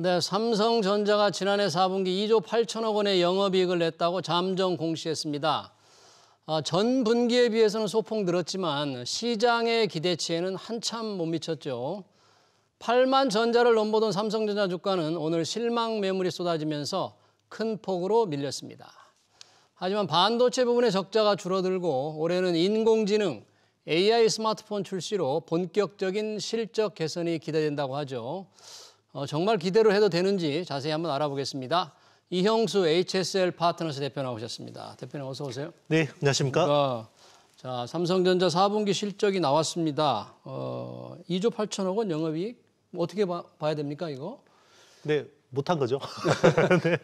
네, 삼성전자가 지난해 4분기 2조 8천억 원의 영업이익을 냈다고 잠정 공시했습니다. 아, 전 분기에 비해서는 소폭 늘었지만 시장의 기대치에는 한참 못 미쳤죠. 8만 전자를 넘보던 삼성전자 주가는 오늘 실망 매물이 쏟아지면서 큰 폭으로 밀렸습니다. 하지만 반도체 부분의 적자가 줄어들고 올해는 인공지능, AI 스마트폰 출시로 본격적인 실적 개선이 기대된다고 하죠. 어, 정말 기대로 해도 되는지 자세히 한번 알아보겠습니다. 이형수 HSL 파트너스 대표 나오셨습니다. 대표님 어서 오세요. 네, 안녕하십니까? 어, 자, 삼성전자 4분기 실적이 나왔습니다. 어, 2조 8천억 원 영업이익 뭐 어떻게 봐, 봐야 됩니까 이거? 네, 못한 거죠. 네.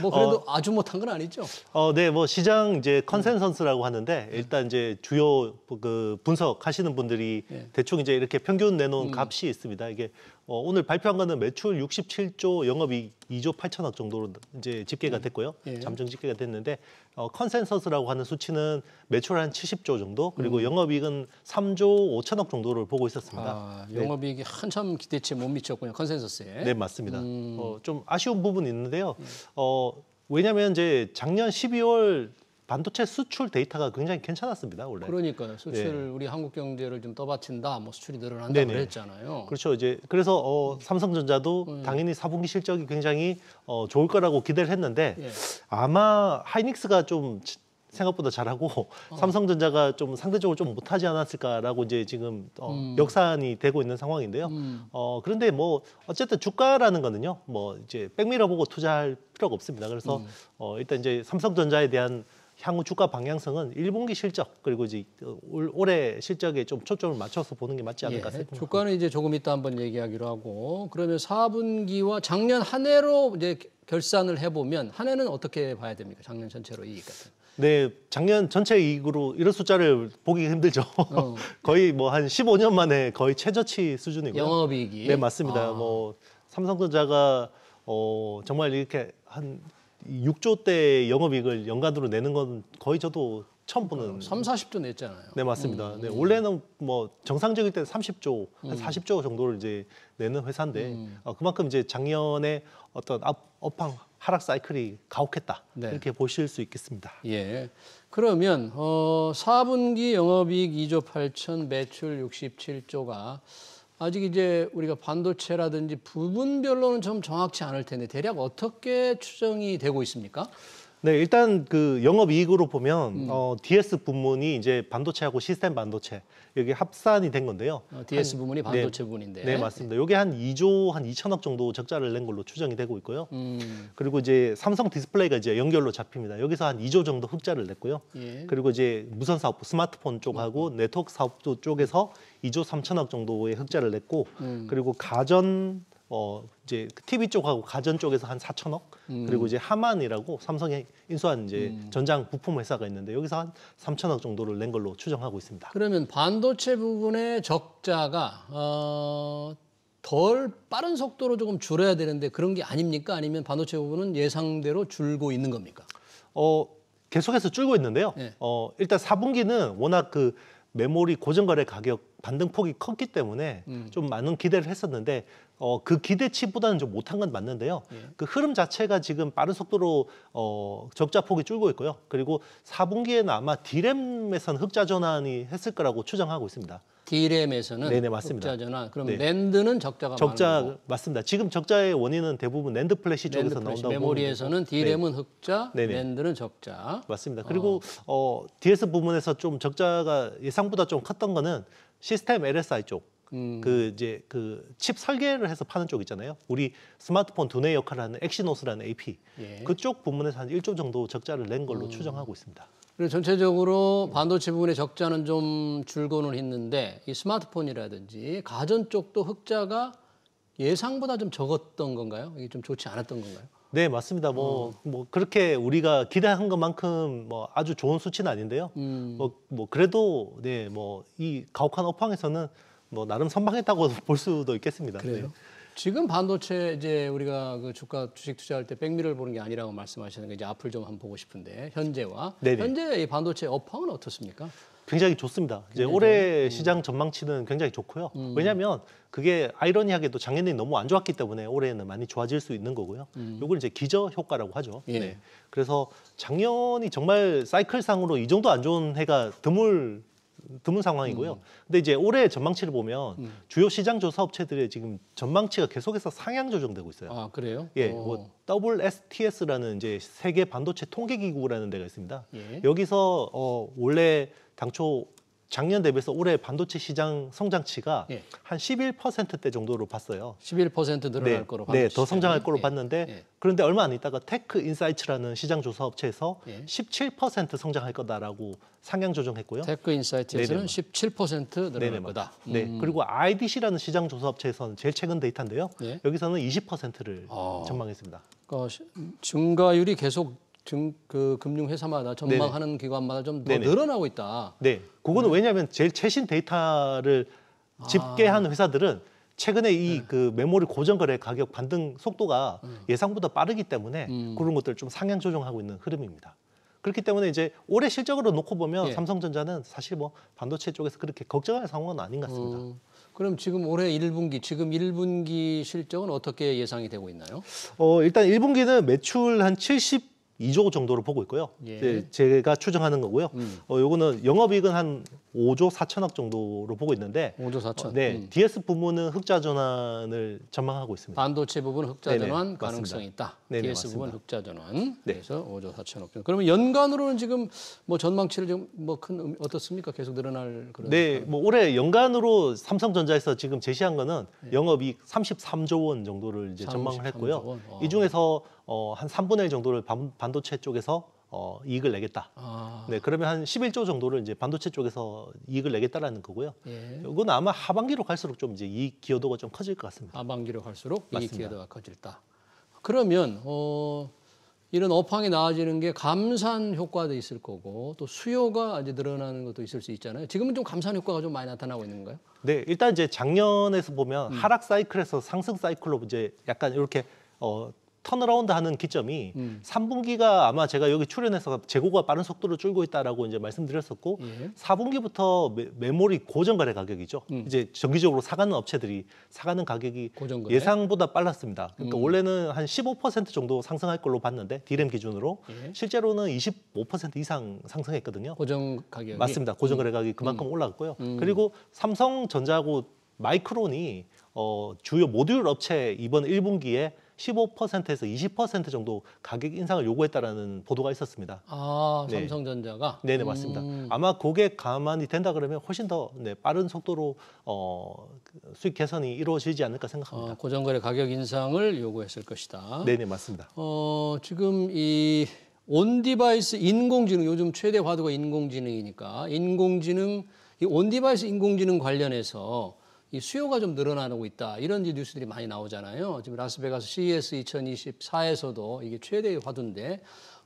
뭐 그래도 어, 아주 못한 건 아니죠. 어, 네, 뭐 시장 이제 음. 컨센서스라고 하는데 네. 일단 이제 주요 그 분석하시는 분들이 네. 대충 이제 이렇게 평균 내놓은 음. 값이 있습니다. 이게 어, 오늘 발표한 거는 매출 67조 영업이익 2조 8천억 정도로 이제 집계가 음. 됐고요. 예. 잠정 집계가 됐는데 어, 컨센서스라고 하는 수치는 매출 한 70조 정도 그리고 음. 영업이익은 3조 5천억 정도를 보고 있었습니다. 아, 네. 영업이익이 네. 한참 기대치에 못 미쳤군요. 컨센서스에. 네 맞습니다. 음. 어, 좀 아쉬운 부분이 있는데요. 예. 어, 왜냐하면 이제 작년 12월 반도체 수출 데이터가 굉장히 괜찮았습니다 원래. 그러니까요. 수출 네. 우리 한국 경제를 좀 떠받친다, 뭐 수출이 늘어난다 네네. 그랬잖아요. 그렇죠. 이제 그래서 어, 음. 삼성전자도 음. 당연히 4분기 실적이 굉장히 어, 좋을 거라고 기대를 했는데 예. 아마 하이닉스가 좀 생각보다 잘하고 어. 삼성전자가 좀 상대적으로 좀 못하지 않았을까라고 이제 지금 어, 음. 역산이 되고 있는 상황인데요. 음. 어, 그런데 뭐 어쨌든 주가라는 거는요, 뭐 이제 백미러 보고 투자할 필요가 없습니다. 그래서 음. 어, 일단 이제 삼성전자에 대한 향후 주가 방향성은 1분기 실적 그리고 이제 어, 올, 올해 실적에 좀 초점을 맞춰서 보는 게 맞지 않을까 예, 생각합니다. 주가는 이제 조금 이따 한번 얘기하기로 하고 그러면 4분기와 작년 한 해로 이제 결산을 해보면 한 해는 어떻게 봐야 됩니까? 작년 전체로 이익 같은. 네, 작년 전체 이익으로 이런 숫자를 보기 힘들죠. 어. 거의 뭐 한 15년 만에 거의 최저치 수준이고요. 영업이익이. 네, 맞습니다. 아. 뭐 삼성전자가 어 정말 이렇게 한 6조대 영업이익을 연간으로 내는 건 거의 저도 처음 보는. 3, 어, 40조 냈잖아요. 네, 맞습니다. 음. 네, 음. 원래는 뭐 정상적일 때는 30조, 한 음. 40조 정도를 이제 내는 회사인데 음. 어, 그만큼 이제 작년에 어떤 업, 업황 하락 사이클이 가혹했다. 네. 이렇게 보실 수 있겠습니다. 예. 그러면 어 4분기 영업이익 2조 8천 매출 67조가 아직 이제 우리가 반도체라든지 부분별로는 좀 정확치 않을 텐데 대략 어떻게 추정이 되고 있습니까? 네, 일단 그 영업 이익으로 보면 음. 어, DS 부문이 이제 반도체하고 시스템 반도체 여기 합산이 된 건데요. 어, DS 한, 부문이 네. 반도체 네, 부문인데. 네, 맞습니다. 이게 한 2조 한 2천억 정도 적자를 낸 걸로 추정이 되고 있고요. 음. 그리고 이제 삼성 디스플레이가 이제 연결로 잡힙니다. 여기서 한 2조 정도 흑자를 냈고요. 예. 그리고 이제 무선 사업부 스마트폰 쪽하고 음. 네트워크 사업부 쪽에서 2조 3천억 정도의 흑자를 냈고 음. 그리고 가전 어 이제 TV 그 쪽하고 가전 쪽에서 한 4천억 음. 그리고 이제 하만이라고 삼성에 인수한 이제 음. 전장 부품 회사가 있는데 여기서 한 3천억 정도를 낸 걸로 추정하고 있습니다. 그러면 반도체 부분의 적자가 어, 덜 빠른 속도로 조금 줄어야 되는데 그런 게 아닙니까? 아니면 반도체 부분은 예상대로 줄고 있는 겁니까? 어 계속해서 줄고 있는데요. 네. 어 일단 4분기는 워낙 그 메모리 고정거래 가격 반등폭이 컸기 때문에 음. 좀 많은 기대를 했었는데 어, 그 기대치보다는 좀 못한 건 맞는데요. 예. 그 흐름 자체가 지금 빠른 속도로 어, 적자폭이 줄고 있고요. 그리고 4분기에는 아마 디램에선 흑자 전환이 했을 거라고 추정하고 있습니다. 디램에서는 네네, 맞습니다. 적자잖아. 그럼 네. 랜드는 적자가 적자 맞습니다. 지금 적자의 원인은 대부분 랜드 플래시 쪽에서 랜드 플래시. 나온다고 메모리에서는 디램은 네. 흑자, 네네. 네. 랜드는 적자. 맞습니다. 어. 그리고 어. 어, DS 부분에서 좀 적자가 예상보다 좀 컸던 거는 시스템 LSI 쪽. 음. 그 이제 그 칩 설계를 해서 파는 쪽 있잖아요. 우리 스마트폰 두뇌 역할을 하는 엑시노스라는 AP 예. 그쪽 부분에서한 1조 정도 적자를 낸 걸로 음. 추정하고 있습니다. 그리고 전체적으로 반도체 부분의 적자는 좀 줄고는 있는데 이 스마트폰이라든지 가전 쪽도 흑자가 예상보다 좀 적었던 건가요? 이게 좀 좋지 않았던 건가요? 네, 맞습니다. 뭐, 어. 뭐, 그렇게 우리가 기대한 것만큼 뭐 아주 좋은 수치는 아닌데요. 음. 뭐, 뭐, 그래도, 네, 뭐, 이 가혹한 업황에서는 뭐, 나름 선방했다고 볼 수도 있겠습니다. 그래요? 네. 지금 반도체 이제 우리가 그 주가 주식 투자할 때 백미를 보는 게 아니라고 말씀하시는 게 이제 앞을 좀 한번 보고 싶은데 현재와 네네. 현재 이 반도체 업황은 어떻습니까? 굉장히 좋습니다. 이제 네네. 올해 음. 시장 전망치는 굉장히 좋고요. 음. 왜냐하면 그게 아이러니하게도 작년에 너무 안 좋았기 때문에 올해는 많이 좋아질 수 있는 거고요. 음. 요걸 이제 기저 효과라고 하죠. 예. 네. 그래서 작년이 정말 사이클상으로 이 정도 안 좋은 해가 드물 드문 상황이고요. 음. 근데 이제 올해 전망치를 보면 음. 주요 시장 조사 업체들의 지금 전망치가 계속해서 상향 조정되고 있어요. 아 그래요? 예, 오. 뭐 WSTS라는 이제 세계 반도체 통계 기구라는 데가 있습니다. 예. 여기서 어 원래 당초 작년 대비해서 올해 반도체 시장 성장치가 예. 한 11%대 정도로 봤어요. 11% 늘어날 네. 거로 네, 더 성장할 거로 예. 봤는데 예. 그런데 얼마 안 있다가 테크 인사이트라는 시장 조사 업체에서 예. 17% 성장할 거다라고 상향 조정했고요. 테크 인사이트에서는 17% 늘어날 네네. 거다. 네, 음. 네. 그리고 IDC라는 시장 조사 업체에서는 제일 최근 데이터인데요. 예. 여기서는 20%를 아. 전망했습니다. 그 증가율이 계속 증, 그 금융회사마다 전망하는 네네. 기관마다 좀 더 늘어나고 있다. 네. 그거는 네. 왜냐하면 제일 최신 데이터를 아. 집계한 아. 회사들은 최근에 이그 네. 그 메모리 고정 거래 가격 반등 속도가 음. 예상보다 빠르기 때문에 음. 그런 것들을 좀 상향 조정하고 있는 흐름입니다. 그렇기 때문에 이제 올해 실적으로 놓고 보면 예. 삼성전자는 사실 뭐 반도체 쪽에서 그렇게 걱정할 상황은 아닌 것 같습니다. 음. 그럼 지금 올해 1분기, 지금 1분기 실적은 어떻게 예상이 되고 있나요? 어, 일단 1분기는 매출 한70 2조 정도로 보고 있고요. 예. 제가 추정하는 거고요. 음. 어, 요거는 영업이익은 한 5조 4천억 정도로 보고 있는데 5조 4천. 어, 네, 음. DS 부문은 흑자 전환을 전망하고 있습니다. 반도체 부분 흑자 네네, 가능성이 있다. 네네, DS 맞습니다. 부분 흑자 전환. 네. 그래서 5조 4천억 정도. 그러면 연간으로는 지금 뭐 전망치를 지뭐큰 어떻습니까? 계속 늘어날 그런. 네, 뭐 올해 연간으로 삼성전자에서 지금 제시한 거는 네. 영업이익 33조 원 정도를 이제 전망을 했고요. 원. 이 중에서 어, 한 3분의 1 정도를 반, 반도체 쪽에서 어, 이익을 내겠다. 아. 네, 그러면 한 11조 정도를 이제 반도체 쪽에서 이익을 내겠다라는 거고요. 예. 이건 아마 하반기로 갈수록 좀 이제 이익 기여도가 좀 커질 것 같습니다. 하반기로 갈수록 맞습니다. 이익 기여도가 커질다. 그러면 어, 이런 업황이 나아지는 게 감산 효과도 있을 거고 또 수요가 이제 늘어나는 것도 있을 수 있잖아요. 지금은 좀 감산 효과가 좀 많이 나타나고 있는 거예요 네, 일단 이제 작년에서 보면 음. 하락 사이클에서 상승 사이클로 이제 약간 이렇게 어, 턴어라운드 하는 기점이 음. 3분기가 아마 제가 여기 출연해서 재고가 빠른 속도로 줄고 있다라고 이제 말씀드렸었고 예. 4분기부터 메, 모리 고정거래 가격이죠. 음. 이제 정기적으로 사가는 업체들이 사가는 가격이 고정거래? 예상보다 빨랐습니다. 그러니까 음. 원래는 한 15% 정도 상승할 걸로 봤는데 디램 기준으로 예. 실제로는 25% 이상 상승했거든요. 고정 가격 맞습니다. 고정거래 음. 가격이 그만큼 음. 올라갔고요. 음. 그리고 삼성전자하고 마이크론이 어, 주요 모듈 업체 이번 1분기에 15%에서 20% 정도 가격 인상을 요구했다라는 보도가 있었습니다. 아, 네. 삼성전자가? 네네, 맞습니다. 음. 아마 고객 가만히 된다 그러면 훨씬 더 네, 빠른 속도로 어, 그 수익 개선이 이루어지지 않을까 생각합니다. 어, 고정거래 가격 인상을 요구했을 것이다. 네네, 맞습니다. 어, 지금 이 온디바이스 인공지능, 요즘 최대 화두가 인공지능이니까 인공지능, 이 온디바이스 인공지능 관련해서 이 수요가 좀 늘어나고 있다. 이런 뉴스들이 많이 나오잖아요. 지금 라스베가스 CES 2024에서도 이게 최대의 화두인데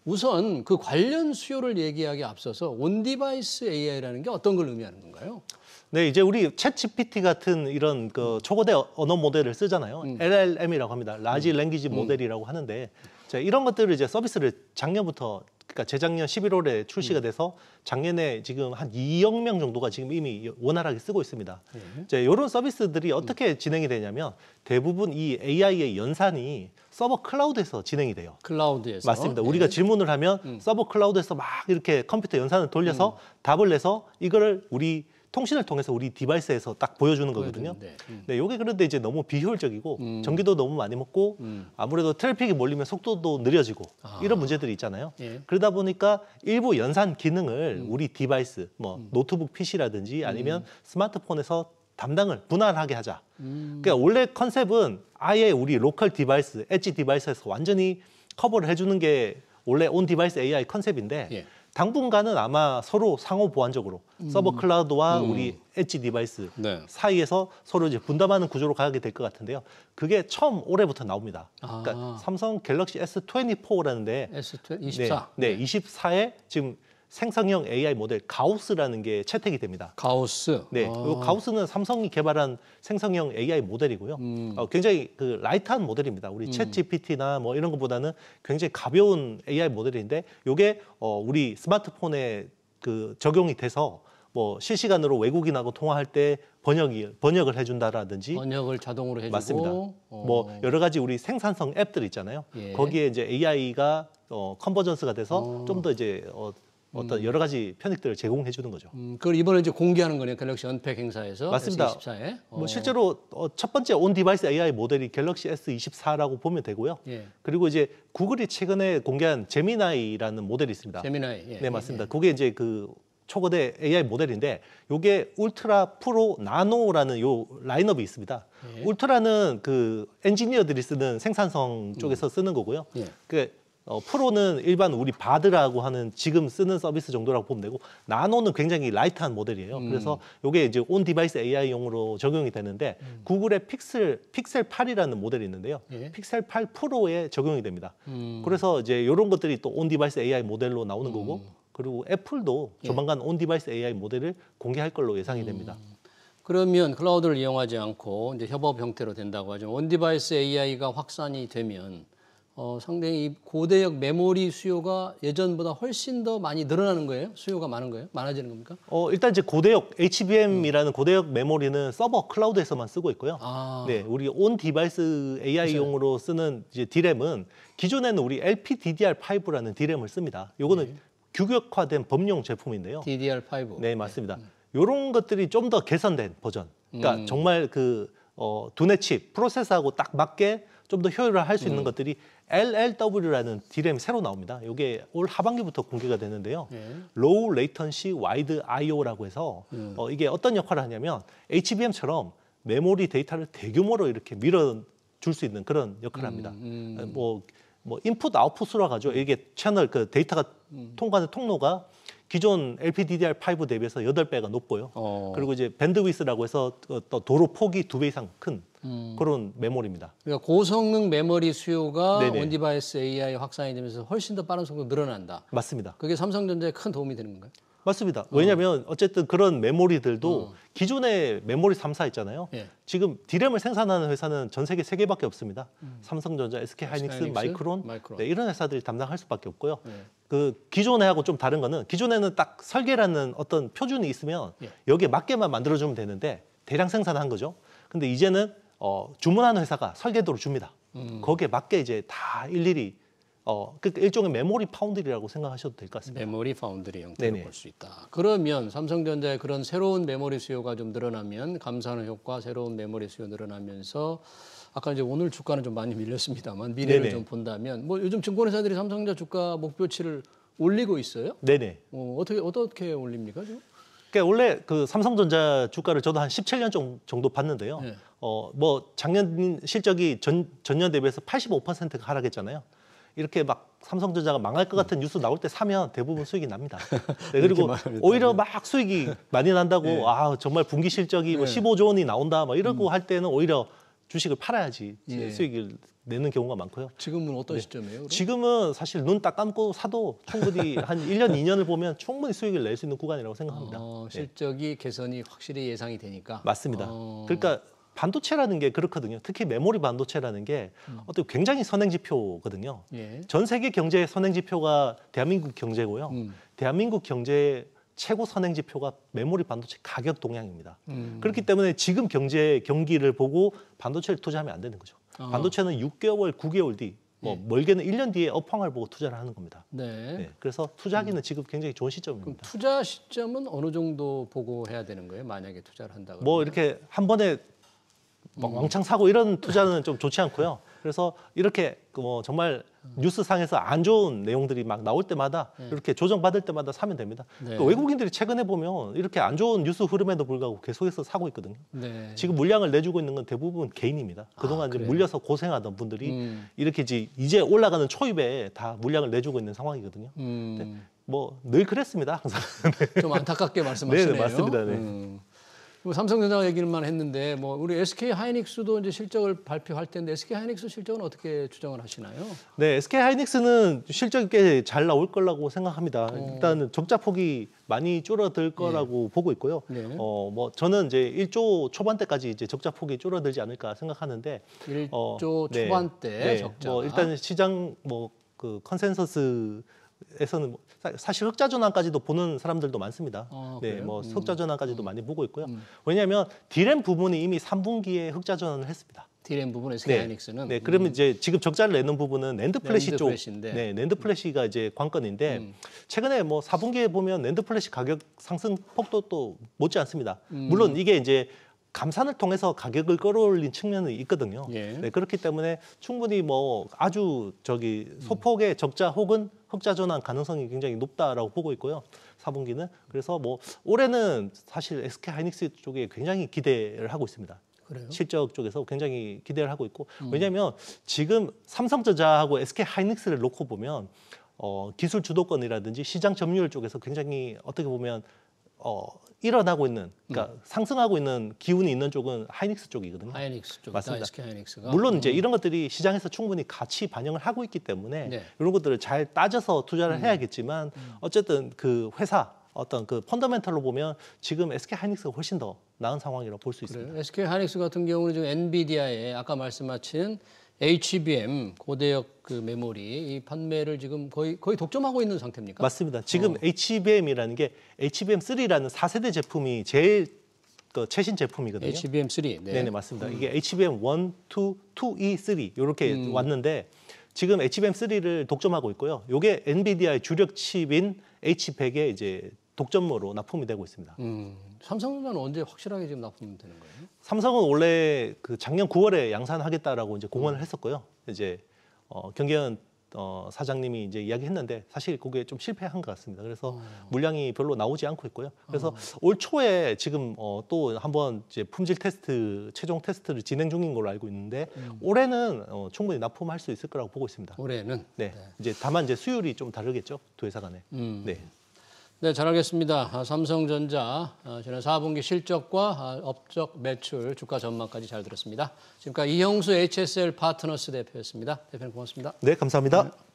우선 그 관련 수요를 얘기하기 앞서서 온디바이스 AI라는 게 어떤 걸 의미하는 건가요? 네, 이제 우리 챗 GPT 같은 이런 그 초고대 언어 모델을 쓰잖아요. 음. LLM이라고 합니다. 라지 랭귀지 음. 모델이라고 하는데 이런 것들을 이제 서비스를 작년부터 그러니까 재작년 11월에 출시가 음. 돼서 작년에 지금 한 2억 명 정도가 지금 이미 원활하게 쓰고 있습니다. 네. 이제 이런 서비스들이 어떻게 음. 진행이 되냐면 대부분 이 AI의 연산이 서버 클라우드에서 진행이 돼요. 클라우드에서 맞습니다. 네. 우리가 질문을 하면 음. 서버 클라우드에서 막 이렇게 컴퓨터 연산을 돌려서 답을 내서 이걸 우리 통신을 통해서 우리 디바이스에서 딱 보여주는 거거든요. 음. 네, 요게 그런데 이제 너무 비효율적이고 음. 전기도 너무 많이 먹고 음. 아무래도 트래픽이 몰리면 속도도 느려지고 아. 이런 문제들이 있잖아요. 예. 그러다 보니까 일부 연산 기능을 음. 우리 디바이스, 뭐 음. 노트북 PC라든지 아니면 스마트폰에서 담당을 분할하게 하자. 그러니까 원래 컨셉은 아예 우리 로컬 디바이스, 엣지 디바이스에서 완전히 커버를 해주는 게 원래 온 디바이스 AI 컨셉인데 예. 당분간은 아마 서로 상호 보완적으로 음. 서버 클라우드와 음. 우리 엣지 디바이스 네. 사이에서 서로 이제 분담하는 구조로 가게 될 것 같은데요. 그게 처음 올해부터 나옵니다. 그러니까 아. 그러니까 삼성 갤럭시 S24라는데 S24 네, 네, 24에 지금 생성형 AI 모델 가우스라는 게 채택이 됩니다. 가우스. 네, 아. 그 가우스는 삼성이 개발한 생성형 AI 모델이고요. 음. 어, 굉장히 그 라이트한 모델입니다. 우리 챗 음. GPT나 뭐 이런 것보다는 굉장히 가벼운 AI 모델인데 이게 어, 우리 스마트폰에 그 적용이 돼서 뭐 실시간으로 외국인하고 통화할 때 번역이 번역을 해준다라든지 번역을 자동으로 해주고 맞습니다. 어. 뭐 여러 가지 우리 생산성 앱들 있잖아요. 예. 거기에 이제 AI가 어, 컨버전스가 돼서 어. 좀더 이제 어, 어떤 음. 여러 가지 편익들을 제공해 주는 거죠. 음, 그걸 이번에 이제 공개하는 거네요. 갤럭시 언팩 행사에서 맞습니다. S24에. 뭐 어. 실제로 어, 첫 번째 온 디바이스 AI 모델이 갤럭시 S24라고 보면 되고요. 예. 그리고 이제 구글이 최근에 공개한 제미나이라는 모델이 있습니다. 제미나이. 예. 네, 예, 맞습니다. 예. 그게 이제 그 초거대 AI 모델인데 요게 울트라 프로 나노라는 요 라인업이 있습니다. 예. 울트라는 그 엔지니어들이 쓰는 생산성 쪽에서 음. 쓰는 거고요. 그 어, 프로는 일반 우리 바드라고 하는 지금 쓰는 서비스 정도라고 보면 되고 나노는 굉장히 라이트한 모델이에요. 음. 그래서 이게 이제 온 디바이스 AI용으로 적용이 되는데 음. 구글의 픽셀 픽셀 8이라는 모델이 있는데요. 예? 픽셀 8 프로에 적용이 됩니다. 음. 그래서 이제 이런 것들이 또 온 디바이스 AI 모델로 나오는 음. 거고 그리고 애플도 예. 조만간 예. 온 디바이스 AI 모델을 공개할 걸로 예상이 음. 됩니다. 그러면 클라우드를 이용하지 않고 이제 협업 형태로 된다고 하죠. 온 디바이스 AI가 확산이 되면 어, 상당히 고대역 메모리 수요가 예전보다 훨씬 더 많이 늘어나는 거예요? 수요가 많은 거예요? 많아지는 겁니까? 어, 일단 이제 고대역 HBM이라는 음. 고대역 메모리는 서버 클라우드에서만 쓰고 있고요. 아. 네, 우리 온 디바이스 AI용으로 쓰는 이제 D램은 기존에는 우리 LPDDR5라는 디램을 씁니다. 요거는 네. 규격화된 범용 제품인데요. DDR5. 네, 맞습니다. 네. 요런 것들이 좀 더 개선된 버전. 그러니까 음. 정말 그 어, 두뇌칩 프로세스하고 딱 맞게 좀 더 효율을 할 수 있는 음. 것들이 LLW라는 d 램 새로 나옵니다. 이게 올 하반기부터 공개가 되는데요. 예. Low Latency Wide I/O라고 해서 음. 어, 이게 어떤 역할을 하냐면 HBM처럼 메모리 데이터를 대규모로 이렇게 밀어 줄수 있는 그런 역할을 합니다. 음, 음. 뭐, 뭐 인풋 아웃풋으로 가죠. 이게 채널 그 데이터가 음. 통과하는 통로가 기존 LPDDR5 대비해서 8배가 높고요. 어. 그리고 이제 밴드위스라고 해서 어, 또 도로 폭이 2배 이상 큰 음. 그런 메모리입니다. 그러니까 고성능 메모리 수요가 네네. 온디바이스 AI 확산이 되면서 훨씬 더 빠른 속도로 늘어난다. 맞습니다. 그게 삼성전자에 큰 도움이 되는 건가요? 맞습니다. 왜냐하면 어. 쨌든 그런 메모리들도 어. 기존의 메모리 3사 있잖아요. 예. 지금 디램을 생산하는 회사는 전 세계 3개밖에 없습니다. 음. 삼성전자, SK하이닉스, SK 하이닉스, 마이크론, 마이크론. 네, 이런 회사들이 담당할 수밖에 없고요. 예. 그 기존에 하고 좀 다른 거는 기존에는 딱 설계라는 어떤 표준이 있으면 예. 여기에 맞게만 만들어주면 되는데 대량 생산한 거죠. 근데 이제는 어, 주문하는 회사가 설계도를 줍니다. 음. 거기에 맞게 이제 다 일일이 어, 그 일종의 메모리 파운드리라고 생각하셔도 될 것 같습니다. 메모리 파운드리 형태로 볼 수 있다. 그러면 삼성전자의 그런 새로운 메모리 수요가 좀 늘어나면 감산의 효과, 새로운 메모리 수요 늘어나면서 아까 이제 오늘 주가는 좀 많이 밀렸습니다만 미래를 네네. 좀 본다면 뭐 요즘 증권회사들이 삼성전자 주가 목표치를 올리고 있어요? 네네. 어, 어떻게 어떻게 올립니까 지 그러니까 원래 그 삼성전자 주가를 저도 한 17년 정도 봤는데요. 네. 어뭐 작년 실적이 전 전년 대비해서 85%가 하락했잖아요. 이렇게 막 삼성전자가 망할 것 같은 뉴스 나올 때 사면 대부분 수익이 납니다. 네, 그리고 오히려 네. 막 수익이 많이 난다고 네. 아 정말 분기 실적이 뭐 15조 원이 나온다 막 이러고 음. 할 때는 오히려 주식을 팔아야지 예. 수익을 내는 경우가 많고요. 지금은 어떤 네. 시점이에요? 그럼? 지금은 사실 눈 딱 감고 사도 충분히 한 1년, 2년을 보면 충분히 수익을 낼 수 있는 구간이라고 생각합니다. 어, 네. 실적이 네. 개선이 확실히 예상이 되니까. 맞습니다. 어... 그러니까 반도체라는 게 그렇거든요. 특히 메모리 반도체라는 게 음. 어떻게 굉장히 선행 지표거든요. 예. 전 세계 경제의 선행 지표가 대한민국 경제고요. 음. 대한민국 경제의 최고 선행 지표가 메모리 반도체 가격 동향입니다. 음. 그렇기 때문에 지금 경제 경기를 보고 반도체를 투자하면 안 되는 거죠. 어. 반도체는 6개월, 9개월 뒤, 뭐 네. 멀게는 1년 뒤에 업황을 보고 투자를 하는 겁니다. 네. 네. 그래서 투자하기는 음. 지금 굉장히 좋은 시점입니다. 투자 시점은 어느 정도 보고 해야 되는 거예요? 만약에 투자를 한다고. 뭐 이렇게 한 번에 막 음. 왕창 사고 이런 투자는 좀 좋지 않고요. 그래서 이렇게 그 뭐 정말 뉴스상에서 안 좋은 내용들이 막 나올 때마다 네. 이렇게 조정받을 때마다 사면 됩니다. 네. 또 외국인들이 최근에 보면 이렇게 안 좋은 뉴스 흐름에도 불구하고 계속해서 사고 있거든요. 네. 지금 물량을 내주고 있는 건 대부분 개인입니다. 아, 그동안 아, 이제 물려서 고생하던 분들이 음. 이렇게 이제, 이제 올라가는 초입에 다 물량을 내주고 있는 상황이거든요. 음. 네. 뭐늘 그랬습니다. 항상. 좀 안타깝게 네, 네, 말씀하시네요. 네, 맞습니다. 네. 음. 뭐 삼성전자 얘기만 했는데 뭐 우리 SK 하이닉스도 이제 실적을 발표할 텐데 SK 하이닉스 실적은 어떻게 주장을 하시나요? 네, SK 하이닉스는 실적이 꽤 잘 나올 거라고 생각합니다. 어. 일단 은 적자 폭이 많이 줄어들 거라고 네. 보고 있고요. 네. 어, 뭐 저는 이제 1조 초반대까지 이제 적자 폭이 줄어들지 않을까 생각하는데 1조 어, 네. 초반대 네. 적자. 뭐 일단 시장 뭐 그 컨센서스 에서는 뭐 사실 흑자 전환까지도 보는 사람들도 많습니다. 아, 네, 그래뭐 흑자 전환까지도 음. 많이 보고 있고요. 음. 왜냐하면 디램 부분이 이미 3분기에 흑자 전환을 했습니다. 디램 부분에서 네. 이닉스는 네, 그러면 음. 이제 지금 적자를 내는 부분은 랜드 플래시 랜드 쪽, 플래시인데. 네, 랜드 플래시가 이제 관건인데 음. 최근에 뭐 4분기에 보면 랜드 플래시 가격 상승 폭도 또 못지 않습니다. 음. 물론 이게 이제 감산을 통해서 가격을 끌어올린 측면이 있거든요. 예. 네, 그렇기 때문에 충분히 뭐 아주 저기 소폭의 적자 혹은 흑자 전환 가능성이 굉장히 높다라고 보고 있고요. 4분기는 그래서 뭐 올해는 사실 SK 하이닉스 쪽에 굉장히 기대를 하고 있습니다. 그래요? 실적 쪽에서 굉장히 기대를 하고 있고 음. 왜냐하면 지금 삼성전자하고 SK 하이닉스를 놓고 보면 어, 기술 주도권이라든지 시장 점유율 쪽에서 굉장히 어떻게 보면 어, 일어나고 있는 그러니까 음. 상승하고 있는 기운이 있는 쪽은 하이닉스 쪽이거든요. 하이닉스 쪽 맞습니다. 하이닉스가. 물론 이제 음. 이런 것들이 시장에서 충분히 같이 반영을 하고 있기 때문에 네. 이런 것들을 잘 따져서 투자를 음. 해야겠지만 음. 어쨌든 그 회사 어떤 그 펀더멘털로 보면 지금 SK 하이닉스가 훨씬 더 나은 상황이라고 볼 수 있습니다. 그래요. SK 하이닉스 같은 경우는 지금 엔비디아에 아까 말씀하신 HBM 고대역 그 메모리 이 판매를 지금 거의 거의 독점하고 있는 상태입니까? 맞습니다. 지금 어. HBM이라는 게 HBM3라는 4세대 제품이 제일 그 최신 제품이거든요. HBM3. 네, 네 맞습니다. 음. 이게 HBM1, 2, 2E, 3 이렇게 음. 왔는데 지금 HBM3를 독점하고 있고요. 요게 엔비디아의 주력 칩인 H100의 이제 독점으로 납품이 되고 있습니다. 음, 삼성전자는 언제 확실하게 지금 납품이 되는 거예요? 삼성은 원래 그 작년 9월에 양산하겠다라고 이제 공언을 음. 했었고요. 이제 어, 경기현 어, 사장님이 이제 이야기했는데 사실 그게 좀 실패한 것 같습니다. 그래서 어. 물량이 별로 나오지 않고 있고요. 그래서 어. 올 초에 지금 어, 또 한번 이제 품질 테스트 최종 테스트를 진행 중인 걸로 알고 있는데 음. 올해는 어, 충분히 납품할 수 있을 거라고 보고 있습니다. 올해는 네. 네. 이제 다만 이제 수율이 좀 다르겠죠 두 회사 간에. 음. 네. 네, 잘 알겠습니다. 아, 삼성전자 아, 지난 4분기 실적과 아, 업적 매출, 주가 전망까지 잘 들었습니다. 지금까지 이형수 HSL 파트너스 대표였습니다. 대표님 고맙습니다. 네, 감사합니다. 네.